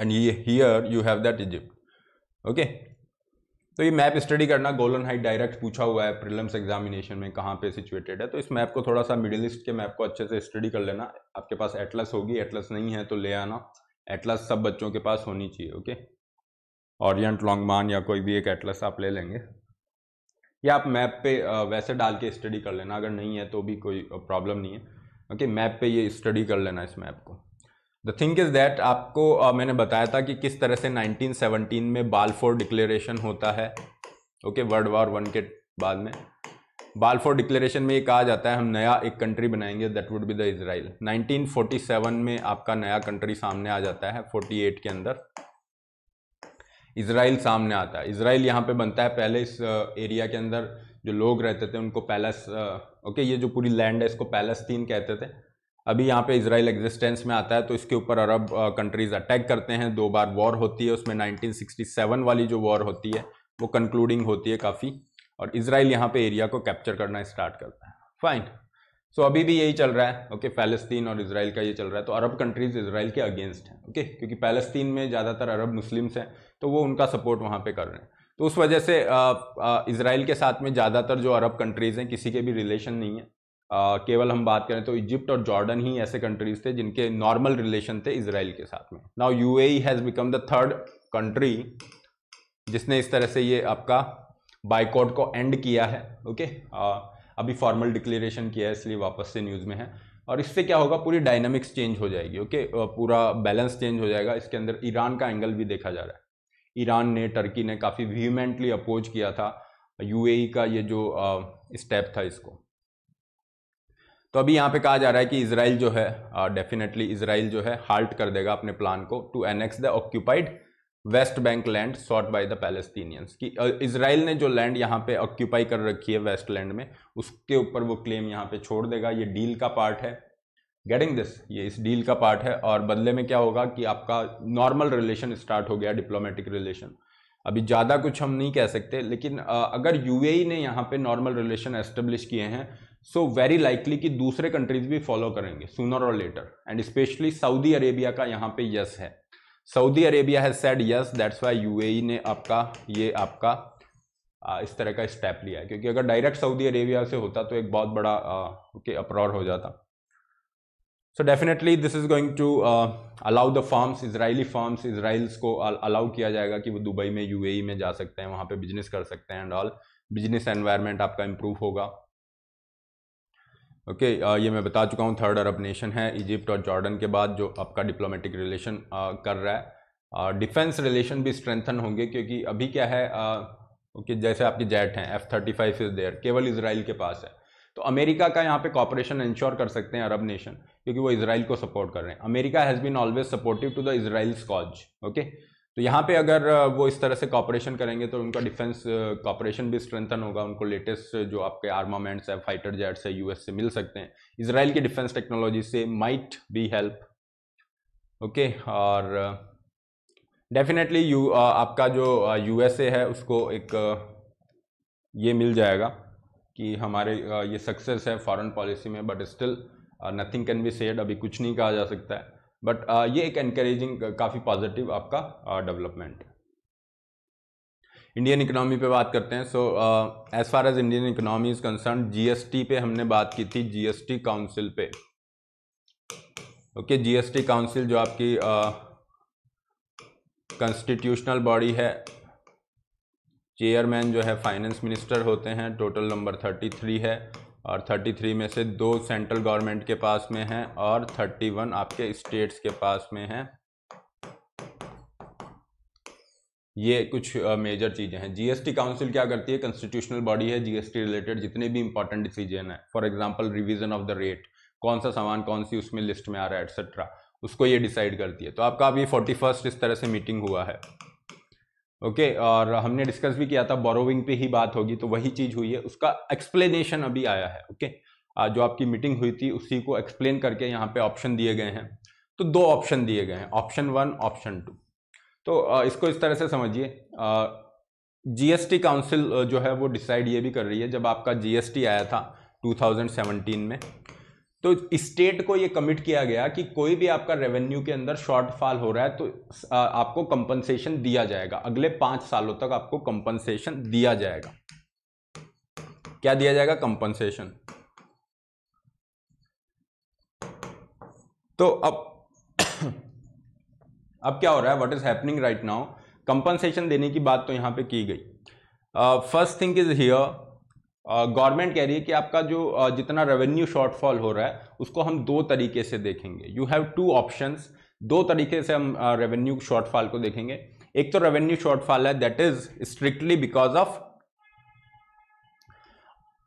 एंड ये here you have that Egypt okay तो ये मैप स्टडी करना गोलन हाइट डायरेक्ट पूछा हुआ है प्रिलम्स एग्जामिनेशन में कहाँ पे सिचुएटेड है तो इस मैप को थोड़ा सा मिडिल ईस्ट के मैप को अच्छे से स्टडी कर लेना आपके पास एटलस होगी एटलस नहीं है तो ले आना एटलस सब बच्चों के पास होनी चाहिए ओके ऑरियंट लॉन्गमान या कोई भी एक एटलस आप ले लेंगे या आप मैप पे वैसे डाल के स्टडी कर लेना अगर नहीं है तो भी कोई प्रॉब्लम नहीं है ओके मैप पे ये स्टडी कर लेना इस मैप को द थिंक इज़ दैट आपको मैंने बताया था कि किस तरह से 1917 में बालफोर डिक्लेरेशन होता है ओके वर्ल्ड वॉर वन के बाद में बालफोर डिक्लेरेशन में ये कहा जाता है हम नया एक कंट्री बनाएंगे that would be the Israel 1947 में आपका नया कंट्री सामने आ जाता है 48 के अंदर इसराइल सामने आता है इसराइल यहाँ पे बनता है पहले इस एरिया के अंदर जो लोग रहते थे उनको पैलेस ओके ये जो पूरी लैंड है इसको पैलेस्तीन कहते थे अभी यहाँ पे इसराइल एग्जिस्टेंस में आता है तो इसके ऊपर अरब कंट्रीज अटैक करते हैं दो बार वॉर होती है उसमें 1967 वाली जो वॉर होती है वो कंक्लूडिंग होती है काफ़ी और इसराइल यहाँ पे एरिया को कैप्चर करना स्टार्ट करता है फाइन सो so, अभी भी यही चल रहा है ओके okay, और इसराइल का ये चल रहा है तो अरब कंट्रीज इसराइल के अगेंस्ट हैं ओके okay? क्योंकि फेलस्तीन में ज़्यादातर अरब मुस्लिम्स हैं तो वो उनका सपोर्ट वहाँ पे कर रहे हैं तो उस वजह से इसराइल के साथ में ज़्यादातर जो अरब कंट्रीज़ हैं किसी के भी रिलेशन नहीं है आ, केवल हम बात करें तो इजिप्ट और जॉर्डन ही ऐसे कंट्रीज थे जिनके नॉर्मल रिलेशन थे इसराइल के साथ में now you has become the third country जिसने इस तरह से ये आपका बाइकॉट को एंड किया है ओके अभी फॉर्मल डिक्लेरेशन किया है इसलिए वापस से न्यूज़ में है और इससे क्या होगा पूरी डायनामिक्स चेंज हो जाएगी ओके पूरा बैलेंस चेंज हो जाएगा इसके अंदर ईरान का एंगल भी देखा जा रहा है ईरान ने टर्की ने काफ़ी वीमेंटली अपोज किया था यूएई e का ये जो स्टेप था इसको तो अभी यहाँ पे कहा जा रहा है कि इसराइल जो है डेफिनेटली इसराइल जो है हाल्ट कर देगा अपने प्लान को to annex the occupied West Bank land sought by the Palestinians कि इसराइल ने जो लैंड यहाँ पे ऑक्यूपाई कर रखी है वेस्ट लैंड में उसके ऊपर वो क्लेम यहाँ पे छोड़ देगा ये डील का पार्ट है गेटिंग दिस ये इस डील का पार्ट है और बदले में क्या होगा कि आपका नॉर्मल रिलेशन स्टार्ट हो गया डिप्लोमेटिक रिलेशन अभी ज़्यादा कुछ हम नहीं कह सकते लेकिन अगर यू e ने यहाँ पे नॉर्मल रिलेशन एस्टेब्लिश किए हैं सो वेरी लाइकली कि दूसरे कंट्रीज भी फॉलो करेंगे सूनर और later and especially Saudi Arabia का यहाँ पे यस है Saudi Arabia has said yes that's why you ने आपका ये आपका इस तरह का स्टेप लिया है क्योंकि अगर डायरेक्ट सऊदी अरेबिया से होता तो एक बहुत बड़ा ओके अप्रॉर हो जाता so definitely this is going to allow the farms Israeli farms Israelis को अलाउ किया जाएगा कि वो दुबई में यूएई e में जा सकते हैं वहाँ पे बिजनेस कर सकते हैं एंड ऑल बिजनेस एनवायरमेंट आपका इम्प्रूव होगा ओके okay, ये मैं बता चुका हूँ थर्ड अरब नेशन है इजिप्ट और जॉर्डन के बाद जो आपका डिप्लोमेटिक रिलेशन कर रहा है डिफेंस रिलेशन भी स्ट्रेंथन होंगे क्योंकि अभी क्या है ओके जैसे आपके जेट हैं F thirty five is there केवल इसराइल के पास है तो अमेरिका का यहाँ पे कॉपरेशन इंश्योर कर सकते हैं अरब नेशन क्योंकि वो इसराइल को सपोर्ट कर रहे हैं America has been always supportive to the Israel cause okay तो यहाँ पे अगर वो इस तरह से कॉपरेशन करेंगे तो उनका डिफेंस कॉपरेशन भी स्ट्रेंथन होगा उनको लेटेस्ट जो आपके आर्मामेंट्स है फाइटर जेट्स है यूएस से मिल सकते हैं इसराइल की डिफेंस टेक्नोलॉजी से माइट बी हेल्प ओके और डेफिनेटली यू आपका जो यूएसए है उसको एक ये मिल जाएगा कि हमारे ये सक्सेस है फॉरेन पॉलिसी में but still nothing can be said अभी कुछ नहीं कहा जा सकता है बट uh, ये एक एनकरेजिंग काफ़ी पॉजिटिव आपका डेवलपमेंट uh, है इंडियन इकोनॉमी पे बात करते हैं so as far as Indian economy is concern GST पे हमने बात की थी जीएसटी काउंसिल पे ओके जीएसटी काउंसिल जो आपकी कंस्टिट्यूशनल uh, बॉडी है चेयरमैन जो है फाइनेंस मिनिस्टर होते हैं टोटल नंबर थर्टी थ्री है और 33 में से दो सेंट्रल गवर्नमेंट के पास में हैं और 31 आपके स्टेट्स के पास में हैं ये कुछ मेजर चीज़ें हैं जीएसटी काउंसिल क्या करती है कॉन्स्टिट्यूशनल बॉडी है जीएसटी रिलेटेड जितने भी इंपॉर्टेंट डिसीजन है for example revision of the rate कौन सा सामान कौन सी उसमें लिस्ट में आ रहा है एट्सेट्रा उसको ये डिसाइड करती है तो आपका अभी फोर्टी फर्स्ट इस तरह से मीटिंग हुआ है ओके okay, और हमने डिस्कस भी किया था बोरोविंग पे ही बात होगी तो वही चीज हुई है उसका एक्सप्लेनेशन अभी आया है ओके okay? जो आपकी मीटिंग हुई थी उसी को एक्सप्लेन करके यहाँ पे ऑप्शन दिए गए हैं तो दो ऑप्शन दिए गए हैं ऑप्शन वन ऑप्शन टू तो इसको इस तरह से समझिए जीएसटी काउंसिल जो है वो डिसाइड ये भी कर रही है जब आपका जीएसटी आया था टू में तो स्टेट को ये कमिट किया गया कि कोई भी आपका रेवेन्यू के अंदर शॉर्टफॉल हो रहा है तो आपको कंपनसेशन दिया जाएगा अगले पांच सालों तक आपको कंपनसेशन दिया जाएगा क्या दिया जाएगा कंपनसेशन तो अब [COUGHS] अब क्या हो रहा है what is happening right now compensation देने की बात तो यहां पे की गई first thing is here government कह रही है कि आपका जो जितना रेवेन्यू शॉर्टफॉल हो रहा है उसको हम दो तरीके से देखेंगे यू हैव टू ऑप्शंस दो तरीके से हम रेवेन्यू शॉर्टफॉल को देखेंगे एक तो रेवेन्यू शॉर्टफॉल है that is strictly because of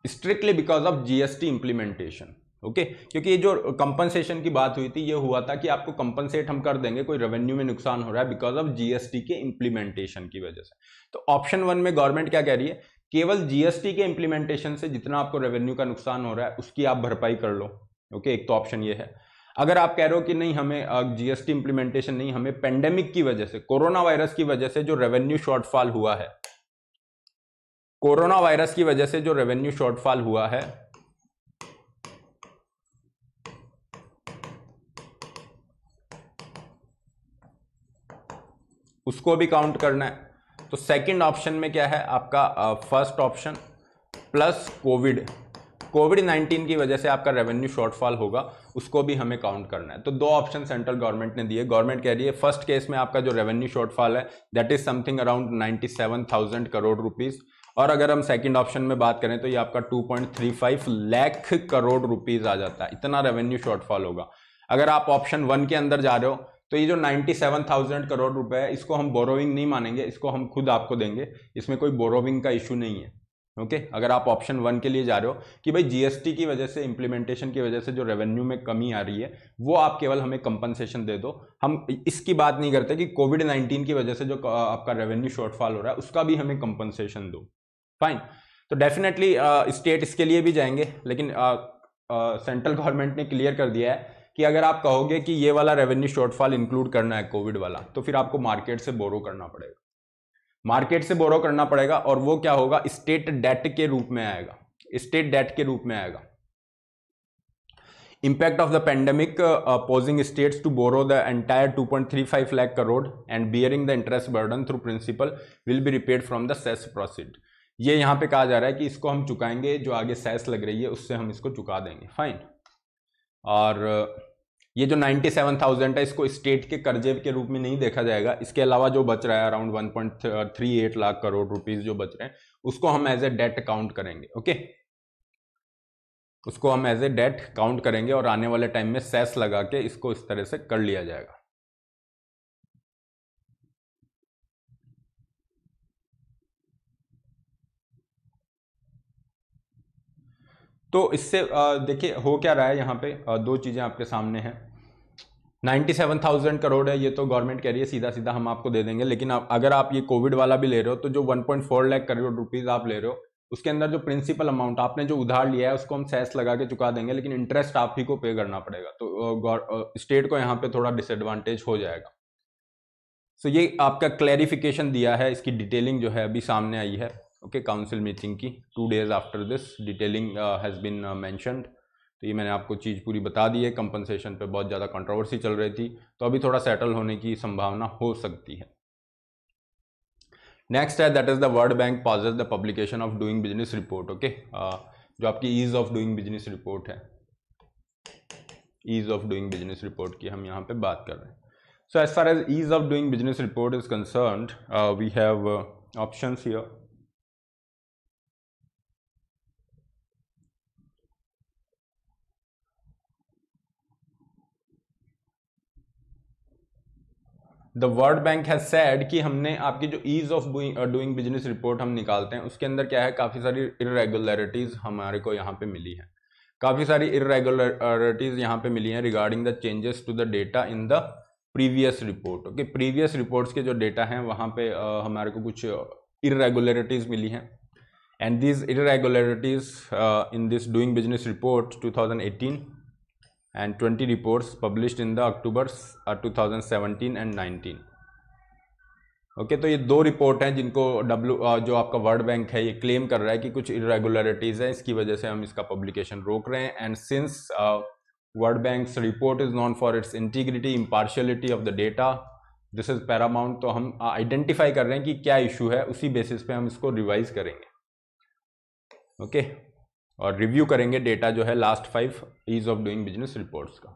strictly because of GST implementation okay क्योंकि ये जो कंपनसेशन की बात हुई थी ये हुआ था कि आपको कंपनसेट हम कर देंगे कोई रेवेन्यू में नुकसान हो रहा है बिकॉज ऑफ जीएसटी के इंप्लीमेंटेशन की वजह से तो ऑप्शन वन में गवर्नमेंट क्या कह रही है केवल जीएसटी के इंप्लीमेंटेशन से जितना आपको रेवेन्यू का नुकसान हो रहा है उसकी आप भरपाई कर लो ओके एक तो ऑप्शन ये है अगर आप कह रहे हो कि नहीं हमें जीएसटी इंप्लीमेंटेशन नहीं हमें पेंडेमिक की वजह से कोरोना वायरस की वजह से जो रेवेन्यू शॉर्टफॉल हुआ है कोरोना वायरस की वजह से जो रेवेन्यू शॉर्टफॉल हुआ है उसको भी काउंट करना है तो सेकंड ऑप्शन में क्या है आपका first option plus COVID COVID 19 की वजह से आपका रेवेन्यू शॉर्टफॉल होगा उसको भी हमें काउंट करना है तो दो ऑप्शन सेंट्रल गवर्नमेंट ने दिए गवर्नमेंट कह रही है फर्स्ट केस में आपका जो रेवेन्यू शॉर्टफॉल है that is something around 97,000 crore rupees और अगर हम सेकंड ऑप्शन में बात करें तो ये आपका 2.35 लाख करोड़ रुपीज आ जाता है इतना रेवेन्यू शॉर्टफॉल होगा अगर आप ऑप्शन वन के अंदर जा रहे हो तो ये जो 97,000 करोड़ रुपए है इसको हम बोरोविंग नहीं मानेंगे इसको हम खुद आपको देंगे इसमें कोई बोरोविंग का इशू नहीं है ओके अगर आप ऑप्शन वन के लिए जा रहे हो कि भाई जीएसटी की वजह से इम्प्लीमेंटेशन की वजह से जो रेवेन्यू में कमी आ रही है वो आप केवल हमें कंपनसेशन दे दो हम इसकी बात नहीं करते कि कोविड नाइन्टीन की वजह से जो आपका रेवेन्यू शॉर्टफॉल हो रहा है उसका भी हमें कंपनसेशन दो फाइन तो डेफिनेटली स्टेट इसके लिए भी जाएंगे लेकिन सेंट्रल गवर्नमेंट [LAUGHS] ने क्लियर कर दिया है कि अगर आप कहोगे कि ये वाला रेवेन्यू शॉर्टफॉल इंक्लूड करना है कोविड वाला तो फिर आपको मार्केट से बोरो करना पड़ेगा मार्केट से बोरो करना पड़ेगा और वो क्या होगा स्टेट डेट के रूप में आएगा स्टेट डेट के रूप में आएगा the pandemic the pandemic to borrow the entire borrow point three five lakh crore and bearing the interest burden through principal will be repaid from the cess proceed ये यहां पे कहा जा रहा है कि इसको हम चुकाएंगे जो आगे सेस लग रही है उससे हम इसको चुका देंगे फाइन और ये जो 97,000 है इसको स्टेट के कर्जे के रूप में नहीं देखा जाएगा इसके अलावा जो बच रहा है अराउंड 1.38 लाख करोड़ रुपीस जो बच रहे हैं उसको हम एज ए डेट काउंट करेंगे ओके उसको हम एज ए डेट काउंट करेंगे और आने वाले टाइम में सेस लगा के इसको इस तरह से कर लिया जाएगा तो इससे देखिए हो क्या रहा है यहाँ पे दो चीज़ें आपके सामने हैं 97,000 करोड़ है ये तो गवर्नमेंट कह रही है सीधा सीधा हम आपको दे देंगे लेकिन आप, अगर आप ये कोविड वाला भी ले रहे हो तो जो 1.4 लाख करोड़ रुपीज़ आप ले रहे हो उसके अंदर जो प्रिंसिपल अमाउंट आपने जो उधार लिया है उसको हम सेस लगा के चुका देंगे लेकिन इंटरेस्ट आप ही को पे करना पड़ेगा तो स्टेट को यहाँ पे थोड़ा डिसएडवांटेज हो जाएगा सो so, ये आपका क्लैरिफिकेशन दिया है इसकी डिटेलिंग जो है अभी सामने आई है ओके काउंसिल मीटिंग की two days after this detailing has been mentioned तो ये मैंने आपको चीज़ पूरी बता दी है कंपनसेशन पे बहुत ज़्यादा कंट्रोवर्सी चल रही थी तो अभी थोड़ा सेटल होने की संभावना हो सकती है नेक्स्ट है that is the world bank pauses the publication of doing business report okay जो आपकी ease of doing business report है ease of doing business report की हम यहाँ पे बात कर रहे हैं so as far as ease of doing business report is concern we have option here the world bank has said कि हमने आपकी जो ease of doing business report हम निकालते हैं उसके अंदर क्या है काफ़ी सारी इरेगुलरिटीज़ हमारे को यहाँ पे मिली है काफ़ी सारी इरेगुलरिटीज़ यहाँ पे मिली हैं regarding the changes to the data in the previous report okay previous reports के जो डेटा हैं वहाँ पे uh, हमारे को कुछ इरेगुलरिटीज़ uh, मिली हैं and these irregularities in this doing business report 2018 and 20 reports published in the October 2017 uh, and 19. Okay okay, तो ये दो रिपोर्ट हैं जिनको डब्ल्यू uh, जो आपका वर्ल्ड बैंक है ये क्लेम कर रहा है कि कुछ इरेगुलरिटीज़ हैं इसकी वजह से हम इसका पब्लिकेशन रोक रहे हैं and since world bank report is known for its integrity impartiality of the data this is paramount तो हम आइडेंटिफाई uh, कर रहे हैं कि क्या इशू है उसी बेसिस पर हम इसको रिवाइज करेंगे ओके okay? और रिव्यू करेंगे डेटा जो है last five ease of doing business reports का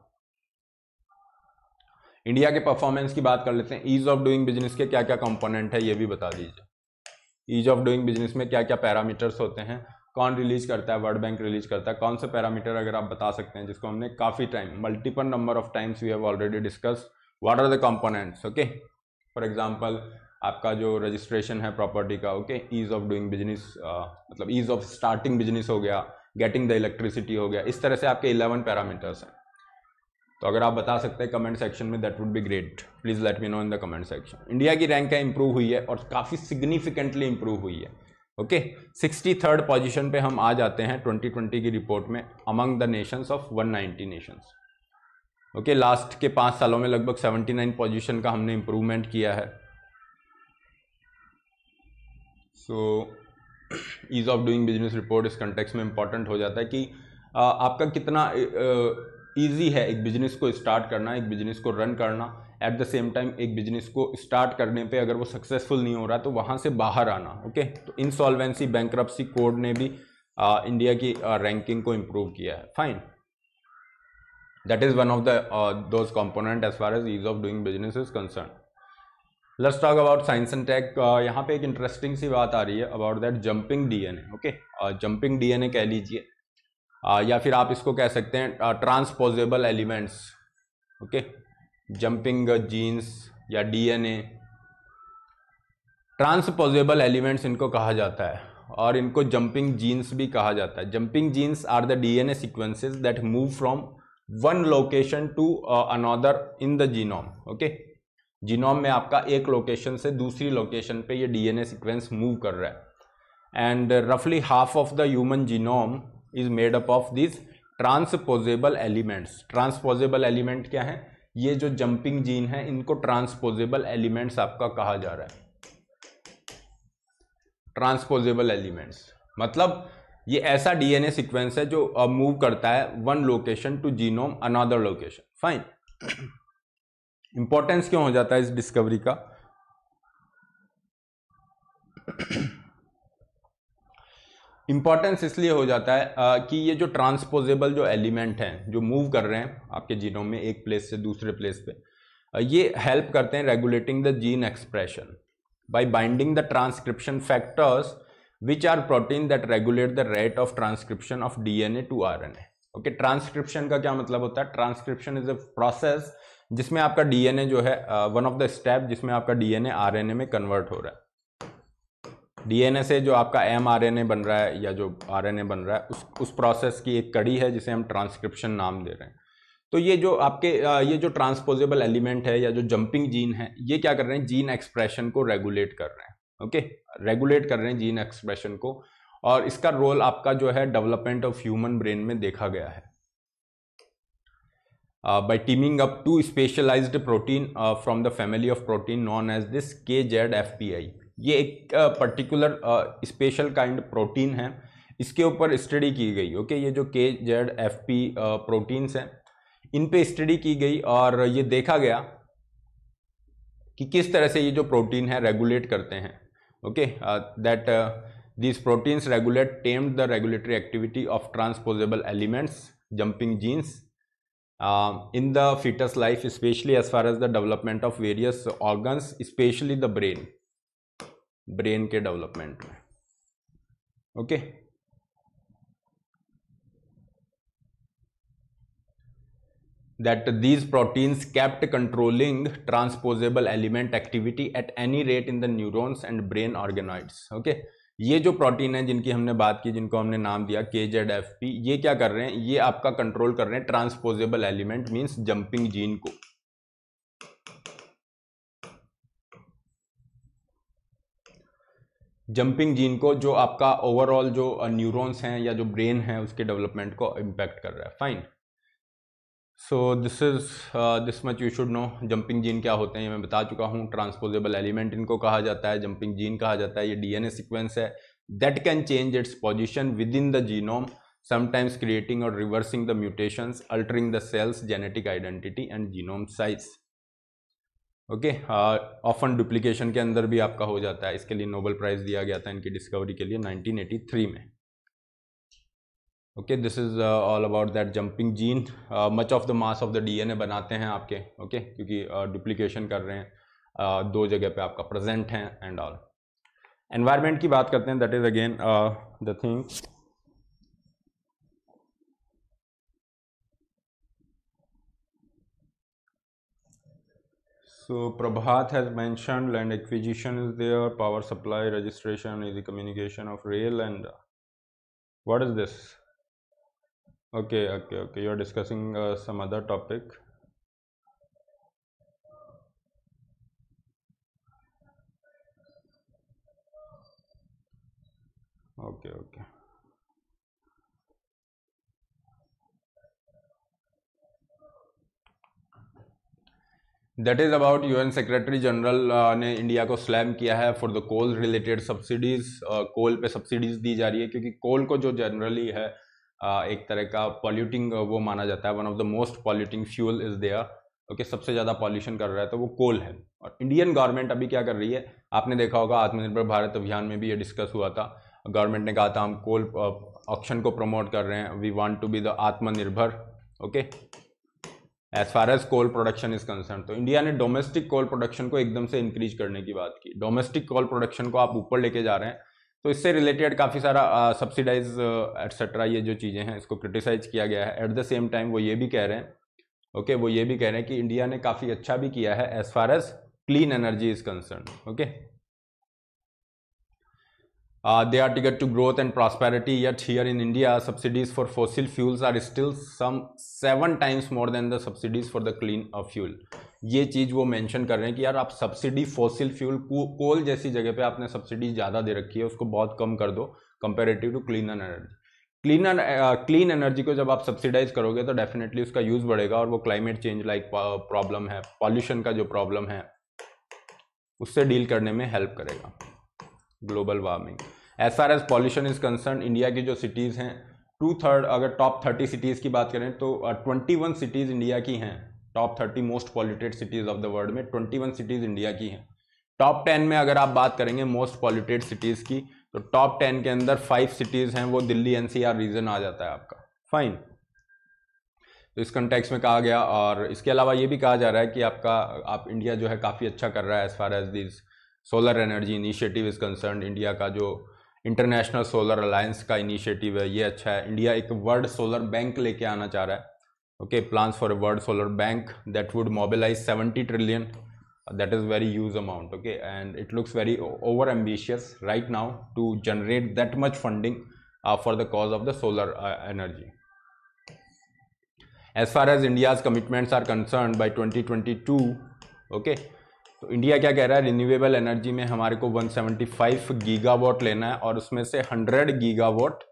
इंडिया के परफॉर्मेंस की बात कर लेते हैं ईज ऑफ डूइंग बिजनेस के क्या क्या कंपोनेंट है ये भी बता दीजिए ईज ऑफ डूइंग बिजनेस में क्या क्या पैरामीटर्स होते हैं कौन रिलीज करता है वर्ल्ड बैंक रिलीज करता है कौन से पैरामीटर अगर आप बता सकते हैं जिसको हमने काफ़ी time multiple number of times we have already discuss what are the components okay for example आपका जो रजिस्ट्रेशन है प्रॉपर्टी का okay ease of doing business मतलब ईज़ ऑफ स्टार्टिंग बिजनेस हो गया गेटिंग द इलेक्ट्रिसिटी हो गया इस तरह से आपके इलेवन पैरामीटर्स हैं तो अगर आप बता सकते हैं कमेंट सेक्शन में that would be great please let me know in the comment section India की रैंक है इंप्रूव हुई है और काफ़ी सिग्निफिकेंटली इंप्रूव हुई है ओके सिक्सटी थर्ड पोजिशन पर हम आ जाते हैं ट्वेंटी ट्वेंटी की रिपोर्ट में among the nations of one ninety nations okay last के पाँच सालों में लगभग सेवेंटी नाइन पोजिशन का हमने इंप्रूवमेंट किया है so ease of doing business report इस कंटेक्स में इंपॉर्टेंट हो जाता है कि आ, आपका कितना ईजी है एक बिजनेस को स्टार्ट करना एक बिजनेस को रन करना एट द सेम टाइम एक बिजनेस को स्टार्ट करने पे अगर वो सक्सेसफुल नहीं हो रहा तो वहाँ से बाहर आना ओके okay? तो इंसॉलवेंसी बैंक्रप्सी कोड ने भी आ, इंडिया की रैंकिंग को इम्प्रूव किया है fine that is one of the those component as far as ease of doing business is concern let's talk about science and tech यहाँ पे एक इंटरेस्टिंग सी बात आ रही है about that jumping DNA okay jumping DNA कह लीजिए uh, या फिर आप इसको कह सकते हैं transposable elements okay jumping genes या डीएनए ट्रांसपोजेबल एलिमेंट्स इनको कहा जाता है और इनको जंपिंग जीन्स भी कहा जाता है jumping genes are the DNA sequences that move from one location to another in the genome okay genome में आपका एक लोकेशन से दूसरी लोकेशन पे ये डीएनए सीक्वेंस मूव कर रहा है एंड रफली half of the human genome is made up of this transposable elements transposable element क्या है ये जो जंपिंग जीन है इनको ट्रांसपोजेबल एलिमेंट्स आपका कहा जा रहा है ट्रांसपोजेबल एलिमेंट्स मतलब ये ऐसा डीएनए सीक्वेंस है जो मूव uh, करता है one location to genome another location fine importance क्यों हो जाता है इस डिस्कवरी का इंपॉर्टेंस इसलिए हो जाता है आ, कि ये जो ट्रांसपोजेबल जो एलिमेंट हैं जो मूव कर रहे हैं आपके जीनोम में एक प्लेस से दूसरे प्लेस पे आ, ये हेल्प करते हैं regulating the gene expression by binding the transcription factors which are protein that regulate the rate of transcription of DNA to RNA okay transcription का क्या मतलब होता है ट्रांसक्रिप्शन इज अ प्रोसेस जिसमें आपका डीएनए जो है वन ऑफ द स्टेप जिसमें आपका डीएनए आरएनए में कन्वर्ट हो रहा है डीएनए से जो आपका एमआरएनए बन रहा है या जो आरएनए बन रहा है उस उस प्रोसेस की एक कड़ी है जिसे हम ट्रांसक्रिप्शन नाम दे रहे हैं तो ये जो आपके ये जो ट्रांसपोजेबल एलिमेंट है या जो जंपिंग जीन है ये क्या कर रहे हैं जीन एक्सप्रेशन को रेगुलेट कर रहे हैं ओके रेगुलेट कर रहे हैं जीन एक्सप्रेशन को और इसका रोल आपका जो है डेवलपमेंट ऑफ ह्यूमन ब्रेन में देखा गया है Uh, by teaming up two specialized protein uh, from the family of protein known as this KZFPI. ये एक पर्टिकुलर स्पेशल काइंड प्रोटीन है इसके ऊपर स्टडी की गई ओके ये जो के जेड एफ पी प्रोटीन्स हैं इन पे स्टडी की गई और ये देखा गया कि किस तरह से ये जो प्रोटीन है रेगुलेट करते हैं okay that this proteins regulate tamed the regulatory activity of transposable elements jumping genes uh, in the fetus life especially as far as the development of various organs especially the brain brain ke development mein okay that these proteins kept controlling transposable element activity at any rate in the neurons and brain organoids okay ये जो protein है जिनकी हमने बात की जिनको हमने नाम दिया के जेड एफ पी ये क्या कर रहे हैं ये आपका कंट्रोल कर रहे हैं transposable element means jumping gene को जंपिंग जीन को जो आपका ओवरऑल जो न्यूरॉन्स हैं या जो ब्रेन है उसके डेवलपमेंट को इम्पैक्ट कर रहा है fine so this is this much you should know jumping gene क्या होते हैं ये मैं बता चुका हूँ ट्रांसपोजेबल एलिमेंट इनको कहा जाता है जंपिंग जीन कहा जाता है ये डीएनए सीक्वेंस है that can change its position within the genome sometimes creating और reversing the mutation altering the cells genetic identity and genome size okay often duplication के अंदर भी आपका हो जाता है इसके लिए नोबल प्राइज़ दिया गया था इनकी डिस्कवरी के लिए 1983 में okay this is all about that jumping gene much of the mass of the DNA बनाते हैं आपके ओके okay? क्योंकि डुप्लीकेशन uh, कर रहे हैं uh, दो जगह पे आपका प्रेजेंट है एंड ऑल एनवायरमेंट की बात करते हैं that is again the thing so Prabhat has mention land acquisition is there power supply registration is the communication of rail and what is this okay okay okay you are discussing uh, some other topic okay okay that is about UN secretary general ने India को slam किया है for the coal related subsidies coal पे subsidies दी जा रही है क्योंकि कोल को जो जनरली है एक तरह का पॉल्यूटिंग वो माना जाता है one of the most polluting fuel is there okay सबसे ज़्यादा पॉल्यूशन कर रहा है तो वो कोल है और इंडियन गवर्नमेंट अभी क्या कर रही है आपने देखा होगा आत्मनिर्भर भारत अभियान में भी ये डिस्कस हुआ था गवर्नमेंट ने कहा था हम कोल ऑप्शन को प्रमोट कर रहे हैं we want to be the आत्मनिर्भर okay as far as coal production is concern तो इंडिया ने डोमेस्टिक कोल प्रोडक्शन को एकदम से इंक्रीज करने की बात की डोमेस्टिक कोल प्रोडक्शन को आप ऊपर लेके जा रहे हैं तो इससे रिलेटेड काफ़ी सारा सब्सिडाइज एट्सेट्रा ये जो चीज़ें हैं इसको क्रिटिसाइज किया गया है एट द सेम टाइम वो ये भी कह रहे हैं ओके okay, वो ये भी कह रहे हैं कि इंडिया ने काफ़ी अच्छा भी किया है as far as clean energy is concern okay Uh, they are ticket to growth and prosperity. Yet here in India, subsidies for fossil fuels are still some seven times more than the subsidies for the clean uh, fuel. ये चीज़ वो mention कर रहे हैं कि यार आप subsidy fossil fuel कोल जैसी जगह पे आपने सब्सिडी ज़्यादा दे रखी है उसको बहुत कम कर दो comparative to clean energy cleaner clean energy को जब आप सब्सिडाइज करोगे तो डेफिनेटली उसका यूज़ बढ़ेगा और वो क्लाइमेट चेंज लाइक प्रॉब्लम है पॉल्यूशन का जो प्रॉब्लम है उससे डील करने में हेल्प करेगा global warming as far as pollution is concern India की जो सिटीज़ हैं टू थर्ड अगर टॉप थर्टी सिटीज़ की बात करें तो ट्वेंटी वन सिटीज़ इंडिया की हैं top thirty most polluted cities of the world में ट्वेंटी वन सिटीज़ इंडिया की हैं टॉप टेन में अगर आप बात करेंगे मोस्ट पॉल्यूटेड सिटीज़ की तो टॉप टेन के अंदर फाइव सिटीज़ हैं वो दिल्ली आर रीजन आ जाता है आपका फाइन तो इस कंटेक्स में कहा गया और इसके अलावा ये भी कहा जा रहा है कि आपका आप इंडिया जो है काफ़ी अच्छा कर रहा है as far as this solar energy initiative is concern India का जो इंटरनेशनल सोलर अलायंस का इनिशिएटिव है ये अच्छा है इंडिया एक वर्ल्ड सोलर बैंक लेके आना चाह रहा है okay plans for a world solar bank that would mobilize seventy trillion that is very huge amount okay and it looks very over ambitious right now to generate that much funding for the cause of the solar energy as far as India's commitments are concern by twenty twenty two okay तो India क्या कह रहा है renewable energy में हमारे को 175 gigawatt लेना है और उसमें से 100 गीगावाट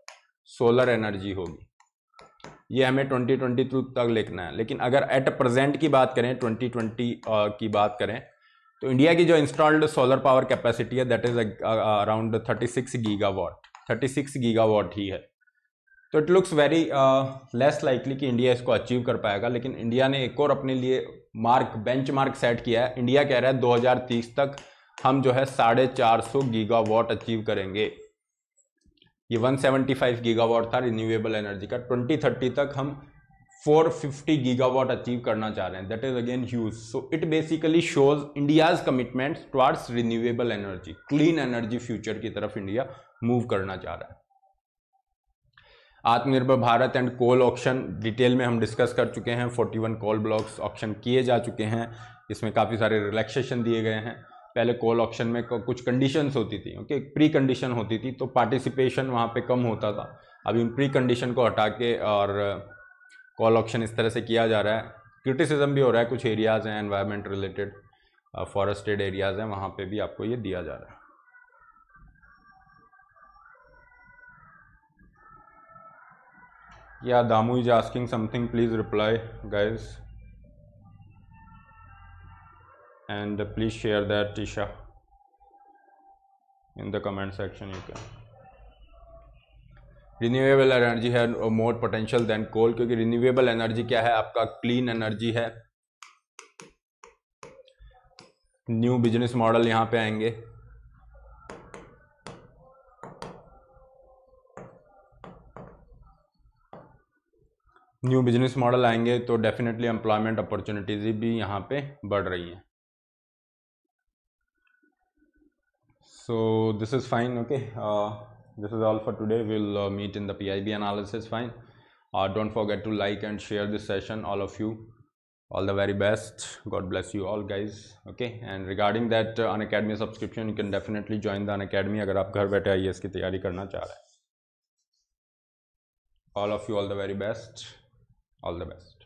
सोलर एनर्जी होगी ये हमें ट्वेंटी तक लिखना है लेकिन अगर एट प्रेजेंट की बात करें 2020 की बात करें तो इंडिया की जो इंस्टॉल्ड सोलर पावर कैपेसिटी है that is around 36 six gigawatt ही है तो it looks very less likely कि इंडिया इसको अचीव कर पाएगा लेकिन इंडिया ने एक और अपने लिए मार्क बेंचमार्क सेट किया है इंडिया कह रहा है 2030 तक हम जो है साढ़े चार सौ वॉट अचीव करेंगे ये 175 गीगावाट था रिन्यूएबल एनर्जी का 2030 तक हम 450 गीगावाट अचीव करना चाह रहे हैं that is again huge so it basically shows India's commitment towards renewable energy clean energy future की तरफ इंडिया मूव करना चाह रहा है आत्मनिर्भर Bharat and coal option detail में हम डिस्कस कर चुके हैं 41 कॉल ब्लॉक्स ऑप्शन किए जा चुके हैं इसमें काफ़ी सारे रिलैक्सेशन दिए गए हैं पहले कोल ऑप्शन में कुछ कंडीशंस होती थी ओके प्री कंडीशन होती थी तो पार्टिसिपेशन वहाँ पे कम होता था अभी उन प्री कंडीशन को हटा के और कॉल ऑप्शन इस तरह से किया जा रहा है क्रिटिसिज्म भी हो रहा है कुछ एरियाज़ हैं एनवायरमेंट रिलेटेड फॉरेस्टेड एरियाज़ हैं वहाँ पर भी आपको ये दिया जा रहा है या Damu is asking something please reply guys and please share that टीशा in the comment section you can renewable energy है मोर पोटेंशियल देन कोल क्योंकि रिन्यूएबल एनर्जी क्या है आपका क्लीन एनर्जी है न्यू बिजनेस मॉडल यहाँ पे आएंगे न्यू बिजनेस मॉडल आएंगे तो डेफिनेटली एम्प्लॉयमेंट अपॉर्चुनिटीज भी यहाँ पे बढ़ रही हैं so this is fine okay this is all for today will meet in the PIB analysis fine don't forget to like and share this session all of you all the very best god bless you all guys okay and regarding that Unacademy subscription you can definitely join the Unacademy अगर आप घर बैठे आइए इसकी e तैयारी करना चाह रहे हैं all of you all the very best All the best.